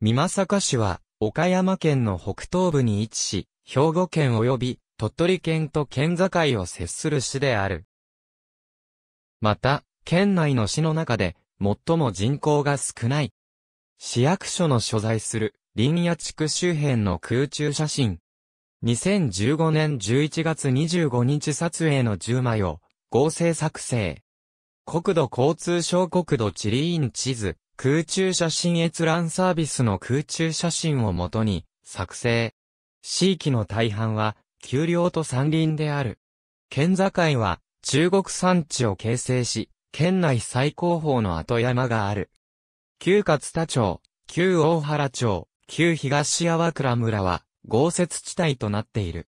美作市は、岡山県の北東部に位置し、兵庫県及び鳥取県と県境を接する市である。また、県内の市の中で、最も人口が少ない。市役所の所在する、林野地区周辺の空中写真。2015年11月25日撮影の10枚を、合成作成。国土交通省国土地理院地図、空中写真閲覧サービスの空中写真をもとに作成。地域の大半は丘陵と山林である。県境は中国山地を形成し、県内最高峰の後山がある。旧勝田町、旧大原町、旧東山倉村は豪雪地帯となっている。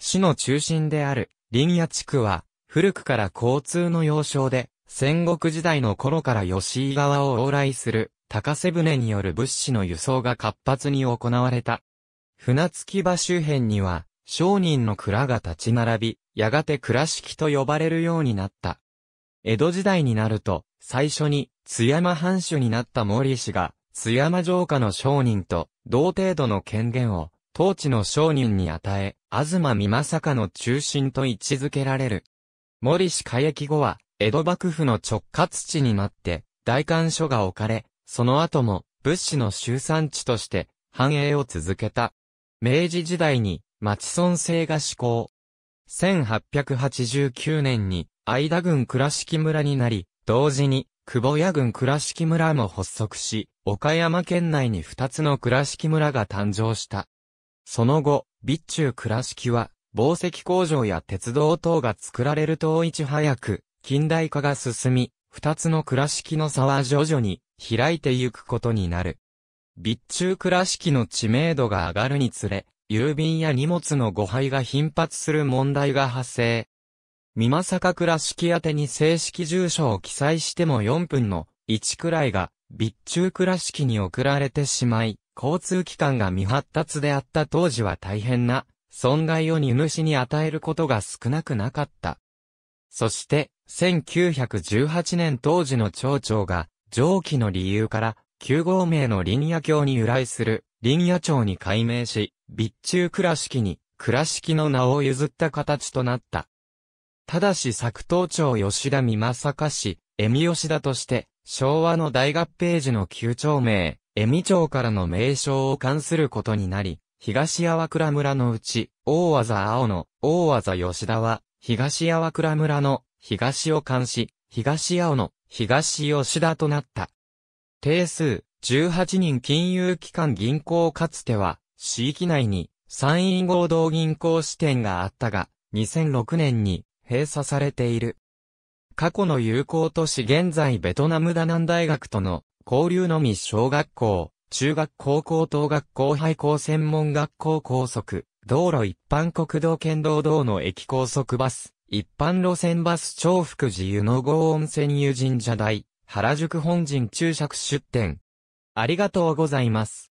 市の中心である林野地区は古くから交通の要衝で戦国時代の頃から吉井川を往来する高瀬船による物資の輸送が活発に行われた。船着場周辺には商人の蔵が立ち並び、やがて倉敷と呼ばれるようになった。江戸時代になると、最初に津山藩主になった森氏が、津山城下の商人と同程度の権限を当地の商人に与え、東美正の中心と位置づけられる。森氏改役後は、江戸幕府の直轄地になって、大官所が置かれ、その後も物資の集散地として繁栄を続けた。明治時代に町村制が施行。1889年に相田郡倉敷村になり、同時に久保屋郡倉敷村も発足し、岡山県内に二つの倉敷村が誕生した。その後、備中倉敷は、紡績工場や鉄道等が作られると一早く、近代化が進み、二つの倉敷の差は徐々に開いてゆくことになる。備中倉敷の知名度が上がるにつれ、郵便や荷物の誤配が頻発する問題が発生。美作倉敷宛に正式住所を記載しても4分の1くらいが、備中倉敷に送られてしまい、交通機関が未発達であった当時は大変な損害を荷主に与えることが少なくなかった。そして、1918年当時の町長が、上記の理由から、9号名の林野橋に由来する、林野町に改名し、備中倉敷に、倉敷の名を譲った形となった。ただし作東町吉田美正市、氏、恵美吉田として、昭和の大合併時の旧町名、恵美町からの名称を冠することになり、東淡倉村のうち、大技青の、大技吉田は、東淡倉村の、東を監視、東青の、東吉田となった。定数、18人金融機関銀行かつては、市域内に、山陰合同銀行支店があったが、2006年に、閉鎖されている。過去の友好都市現在ベトナムダナン大学との交流のみ小学校、中学校高等学校廃校専門学校高速、道路一般国道県道道の駅高速バス、一般路線バス長福寺湯の郷温泉湯神社大、原宿本陣注釈出店。ありがとうございます。